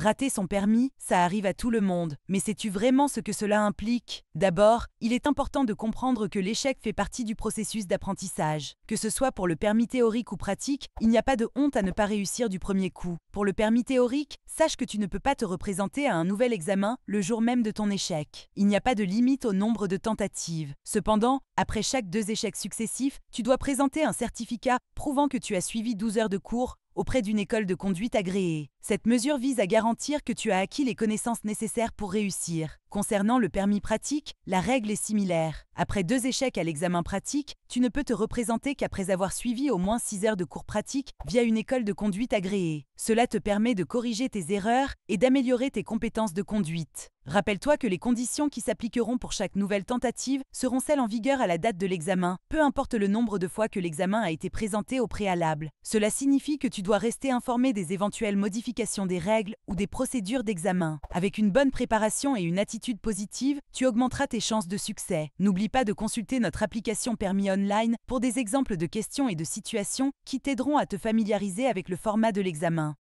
Rater son permis, ça arrive à tout le monde, mais sais-tu vraiment ce que cela implique D'abord, il est important de comprendre que l'échec fait partie du processus d'apprentissage. Que ce soit pour le permis théorique ou pratique, il n'y a pas de honte à ne pas réussir du premier coup. Pour le permis théorique, sache que tu ne peux pas te représenter à un nouvel examen le jour même de ton échec. Il n'y a pas de limite au nombre de tentatives. Cependant, après chaque deux échecs successifs, tu dois présenter un certificat prouvant que tu as suivi 12 heures de cours auprès d'une école de conduite agréée. Cette mesure vise à garantir que tu as acquis les connaissances nécessaires pour réussir. Concernant le permis pratique, la règle est similaire. Après deux échecs à l'examen pratique, tu ne peux te représenter qu'après avoir suivi au moins 6 heures de cours pratique via une école de conduite agréée. Cela te permet de corriger tes erreurs et d'améliorer tes compétences de conduite. Rappelle-toi que les conditions qui s'appliqueront pour chaque nouvelle tentative seront celles en vigueur à la date de l'examen, peu importe le nombre de fois que l'examen a été présenté au préalable. Cela signifie que tu dois rester informé des éventuelles modifications des règles ou des procédures d'examen. Avec une bonne préparation et une attitude positive, tu augmenteras tes chances de succès. N'oublie pas de consulter notre application Permis Online pour des exemples de questions et de situations qui t'aideront à te familiariser avec le format de l'examen.